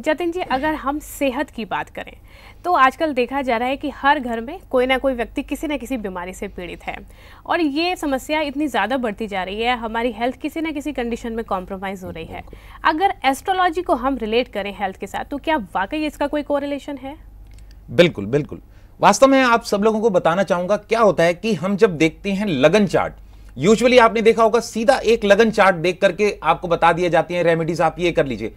जतिन जी अगर हम सेहत की बात करें तो आजकल देखा जा रहा है कि हर घर में कोई ना कोई व्यक्ति किसी ना किसी बीमारी से पीड़ित है और ये समस्या इतनी ज़्यादा बढ़ती जा रही है हमारी हेल्थ किसी न किसी कंडीशन में कॉम्प्रोमाइज़ हो रही है अगर एस्ट्रोलॉजी को हम रिलेट करें हेल्थ के साथ तो क्या वाकई इसका कोई कोरिलेशन है बिल्कुल बिल्कुल वास्तव में आप सब लोगों को बताना चाहूंगा क्या होता है कि हम जब देखते हैं लगन चार्ट यूजुअली आपने देखा होगा सीधा एक लगन चार्ट देख करके आपको बता दिया जाती है रेमेडीज आप ये कर लीजिए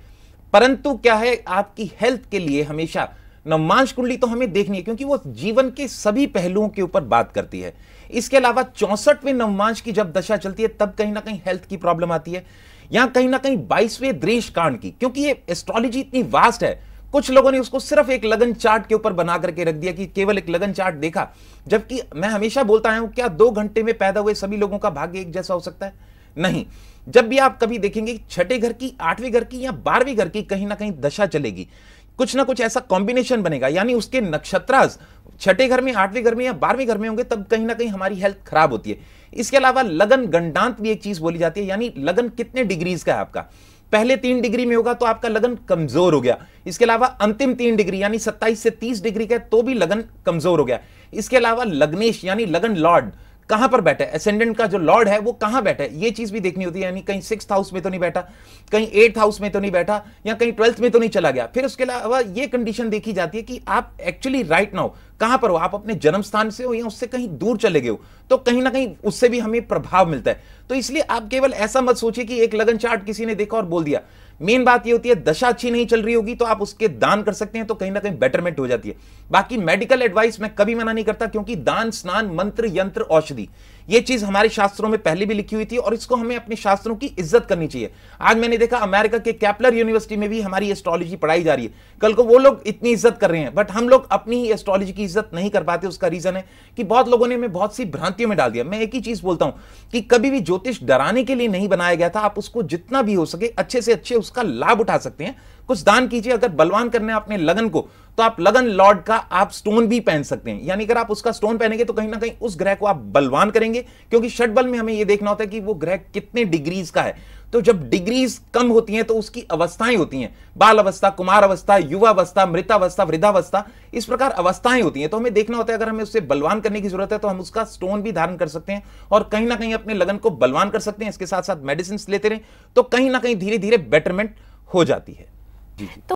परंतु क्या है आपकी हेल्थ के लिए हमेशा नवमांश कुंडली तो हमें देखनी है क्योंकि वो जीवन के सभी पहलुओं के ऊपर बात करती है इसके अलावा चौसठवें नवमांश की जब दशा चलती है तब कहीं ना कहीं हेल्थ की प्रॉब्लम आती है या कहीं ना कहीं बाईसवें द्रेश कांड की क्योंकि ये एस्ट्रोलॉजी इतनी वास्ट है कुछ लोगों ने उसको सिर्फ एक लगन चार्ट के ऊपर बना करके रख दिया कि केवल एक लगन चार्ट देखा जबकि मैं हमेशा बोलता आया हूं क्या दो घंटे में पैदा हुए सभी लोगों का भाग्य एक जैसा हो सकता है नहीं जब भी आप कभी देखेंगे छठे घर की आठवें घर की या बारहवीं घर की कहीं ना कहीं दशा चलेगी कुछ ना कुछ ऐसा कॉम्बिनेशन बनेगा यानी उसके नक्षत्रास छठे घर में आठवें घर में या बारहवें घर में होंगे तब कहीं ना कहीं हमारी हेल्थ खराब होती है इसके अलावा लगन गंडांत भी एक चीज बोली जाती है यानी लगन कितने डिग्रीज का है आपका पहले तीन डिग्री में होगा तो आपका लगन कमजोर हो गया इसके अलावा अंतिम तीन डिग्री यानी सत्ताईस से तीस डिग्री का तो भी लगन कमजोर हो गया इसके अलावा लग्नेश यानी लगन लॉर्ड कहां पर बैठा है का जो लॉर्ड है वो कहां बैठा है ये चीज भी देखनी होती है यानी कहीं सिक्स हाउस में तो नहीं बैठा कहीं एट हाउस में तो नहीं बैठा या कहीं ट्वेल्थ में तो नहीं चला गया फिर उसके अलावा ये कंडीशन देखी जाती है कि आप एक्चुअली राइट नाउ कहां पर हो आप अपने जन्म स्थान से हो या उससे कहीं दूर चले गए हो तो कहीं ना कहीं उससे भी हमें प्रभाव मिलता है तो इसलिए आप केवल ऐसा मत सोचिए कि एक लगन चार्ट किसी ने देखा और बोल दिया मेन बात ये होती है दशा अच्छी नहीं चल रही होगी तो आप उसके दान कर सकते हैं तो कहीं ना कहीं बेटरमेंट हो जाती है बाकी मेडिकल एडवाइस मैं कभी मना नहीं करता क्योंकि दान स्नान मंत्र यंत्र औषधि ये चीज हमारे शास्त्रों में पहले भी लिखी हुई थी और इसको हमें अपने शास्त्रों की इज्जत करनी चाहिए आज मैंने देखा अमेरिका के कैपलर यूनिवर्सिटी में भी हमारी एस्ट्रोलॉजी पढ़ाई जा रही है कल को वो लोग इतनी इज्जत कर रहे हैं बट हम लोग अपनी ही एस्ट्रोलॉजी की इज्जत नहीं कर पाते उसका रीजन है कि बहुत लोगों ने हमें बहुत सी भ्रांतियों में डाल दिया मैं एक ही चीज बोलता हूं कि कभी भी ज्योतिष डराने के लिए नहीं बनाया गया था आप उसको जितना भी हो सके अच्छे से अच्छे उसका लाभ उठा सकते हैं कुछ दान कीजिए अगर बलवान करने अपने लगन को तो आप लगन लॉर्ड का आप स्टोन भी पहन सकते हैं यानी अगर आप उसका स्टोन पहनेंगे तो कहीं ना कहीं उस ग्रह को आप बलवान करेंगे क्योंकि षटबल में हमें यह देखना होता है कि वो ग्रह कितने डिग्रीज का है तो जब डिग्रीज कम होती हैं तो उसकी अवस्थाएं होती हैं बाल अवस्था कुमार अवस्था युवा अवस्था मृतावस्था वृद्धावस्था इस प्रकार अवस्थाएं होती हैं तो हमें देखना होता है अगर हमें उससे बलवान करने की जरूरत है तो हम उसका स्टोन भी धारण कर सकते हैं और कहीं ना कहीं अपने लगन को बलवान कर सकते हैं इसके साथ साथ मेडिसिन लेते रहें तो कहीं ना कहीं धीरे धीरे बेटरमेंट हो जाती है 都。